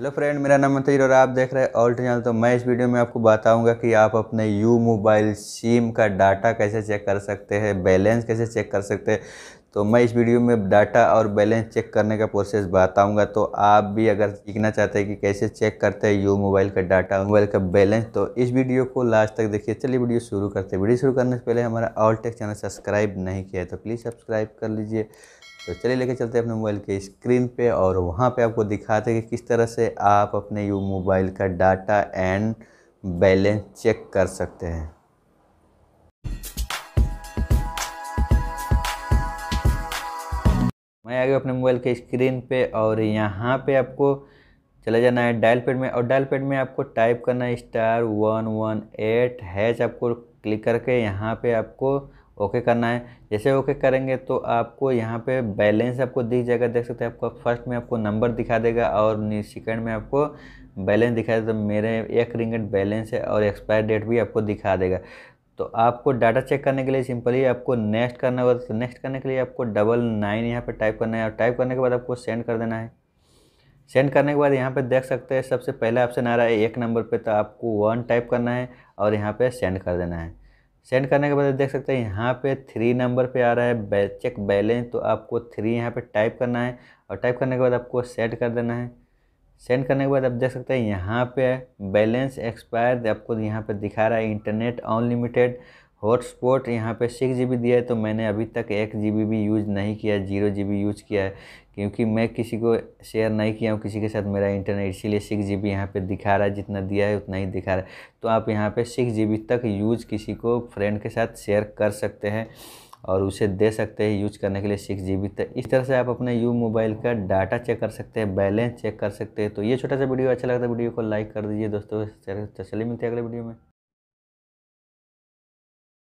hello friend मेरा नाम मंत्री और आप देख रहे हैं ऑल्ट चैनल तो मैं इस वीडियो में आपको बताऊंगा कि आप अपने यू मोबाइल सिम का डाटा कैसे चेक कर सकते हैं बैलेंस कैसे चेक कर सकते हैं तो मैं इस वीडियो में डाटा और बैलेंस चेक करने का प्रोसेस बताऊंगा तो आप भी अगर सीखना चाहते हैं कि कैसे चेक करते हैं यू मोबाइल का डाटा मोबाइल का बैलेंस तो इस वीडियो को लास्ट तक देखिए चलिए वीडियो शुरू करते हैं वीडियो शुरू करने से पहले हमारा ऑल टेक चैनल सब्सक्राइब नहीं किया है तो प्लीज़ सब्सक्राइब कर लीजिए तो चलिए लेके चलते हैं अपने मोबाइल के स्क्रीन पे और वहाँ पे आपको दिखाते हैं कि किस तरह से आप अपने यू मोबाइल का डाटा एंड बैलेंस चेक कर सकते हैं मैं आ गया अपने मोबाइल के स्क्रीन पे और यहाँ पे आपको चले जाना है डायल पेड में और डायल पेड में आपको टाइप करना है star one one eight hash आपको क्लिक करके यहाँ पे आपको ओके करना है जैसे ओके करेंगे तो आपको यहाँ पे बैलेंस आपको दिख जाएगा देख सकते हैं आपका फर्स्ट में आपको नंबर दिखा देगा और सेकेंड में आपको बैलेंस दिखा देगा तो मेरे एक रिंगेट बैलेंस है और एक्सपायर डेट भी आपको दिखा देगा तो आपको डाटा चेक करने के लिए सिंपली आपको नेक्स्ट करना होगा तो नेक्स्ट करने के लिए आपको डबल नाइन यहाँ पर टाइप करना है और टाइप करने के बाद आपको सेंड कर देना है सेंड करने के बाद यहाँ पे देख सकते हैं सबसे पहले आपसे ना रहा है एक नंबर पे तो आपको वन टाइप करना है और यहाँ पे सेंड कर देना है सेंड करने के बाद देख सकते हैं यहाँ पे थ्री नंबर पे आ रहा है चेक बैलेंस तो आपको थ्री यहाँ पे टाइप करना है और टाइप करने के बाद आपको सेंड कर देना है सेंड करने के बाद आप देख सकते हैं यहाँ पे बैलेंस एक्सपायर आपको यहाँ पे दिखा रहा है इंटरनेट अनलिमिटेड हॉटस्पॉट यहाँ पे सिक्स जी दिया है तो मैंने अभी तक एक जी भी यूज़ नहीं किया जीरो जी यूज़ किया है क्योंकि मैं किसी को शेयर नहीं किया हूँ किसी के साथ मेरा इंटरनेट इसीलिए सिक्स जी बी यहाँ पर दिखा रहा है जितना दिया है उतना ही दिखा रहा है तो आप यहाँ पे सिक्स जी तक यूज़ किसी को फ्रेंड के साथ शेयर कर सकते हैं और उसे दे सकते हैं यूज करने के लिए सिक्स जी तक इस तरह से आप अपने यू मोबाइल का डाटा चेक कर सकते हैं बैलेंस चेक कर सकते हैं तो ये छोटा सा वीडियो अच्छा लगता है वीडियो को लाइक कर दीजिए दोस्तों चलिए मिलते हैं अगले वीडियो में